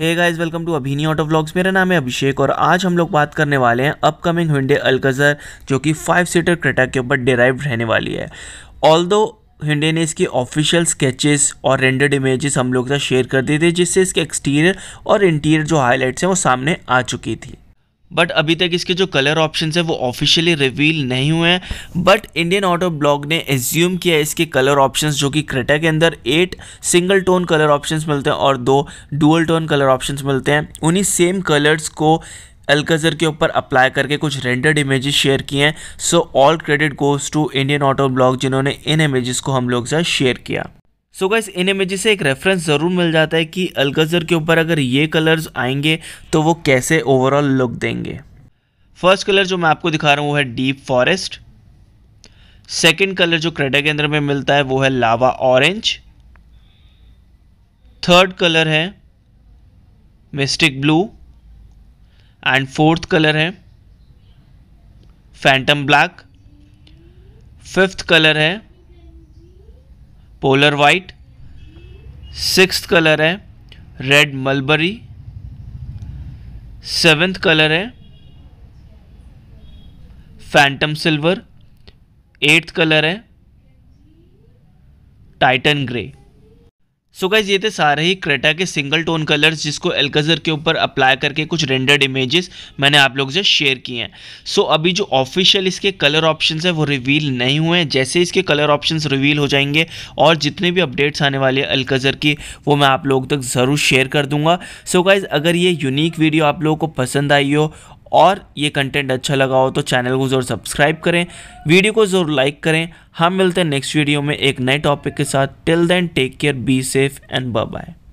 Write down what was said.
hey guys welcome to Abhini auto blogs मेरा नाम है अभिषेक और आज हम लोग बात करने वाले हैं अपकमिंग हिंडे अल्कजर जो कि फाइव सीटर क्रेटा के ऊपर डिराइव रहने वाली है ऑल दो हिंडे ने इसके ऑफिशियल स्केचेस और रेंडर्ड इमेजेस हम लोग के साथ शेयर कर दिए थे जिससे इसके एक्सटीरियर और इंटीरियर जो हाईलाइट्स हैं वो सामने आ चुकी थी बट अभी तक इसके जो कलर ऑप्शन है वो ऑफिशियली रिवील नहीं हुए हैं बट इंडियन ऑटो ब्लॉग ने एज्यूम किया इसके कलर ऑप्शन जो कि क्रेटा के अंदर eight single tone colour option मिलते हैं और दो डुअल टोन कलर ऑप्शन मिलते हैं उन्हीं सेम कलर्स को एल्कजर के ऊपर अप्लाई करके कुछ रेंडर्ड इमेजेस शेयर किए हैं so all credit goes to Indian auto blog जिन्होंने इन इमेजेस को हम लोग से शेयर किया सो गाइस इन इमेज से एक रेफरेंस ज़रूर मिल जाता है कि अलगजर के ऊपर अगर ये कलर्स आएंगे तो वो कैसे ओवरऑल लुक देंगे फर्स्ट कलर जो मैं आपको दिखा रहा हूँ वो है डीप फॉरेस्ट सेकेंड कलर जो क्रेडा के अंदर में मिलता है वो है लावा ऑरेंज थर्ड कलर है mystic blue and fourth colour है फैंटम ब्लैक फिफ्थ कलर है पोलर वाइट सिक्स कलर है रेड मलबरी सेवेंथ कलर है फैंटम सिल्वर एट्थ कलर है टाइटन ग्रे सो गाइज ये थे सारे ही क्रेटा के सिंगल टोन कलर्स जिसको एल्कजर के ऊपर अप्लाई करके कुछ रेंडर्ड इमेजेस मैंने आप लोग से शेयर किए हैं सो so अभी जो ऑफिशियल इसके कलर ऑप्शंस है वो रिवील नहीं हुए हैं जैसे इसके कलर ऑप्शंस रिवील हो जाएंगे और जितने भी अपडेट्स आने वाले हैं एल्कजर की वो मैं आप लोगों तक ज़रूर शेयर कर दूंगा सो so गाइज़ अगर ये यूनिक वीडियो आप लोगों को पसंद आई हो और ये कंटेंट अच्छा लगा हो तो चैनल को ज़रूर सब्सक्राइब करें वीडियो को ज़रूर लाइक करें हम मिलते हैं नेक्स्ट वीडियो में एक नए टॉपिक के साथ till then take care be safe and bye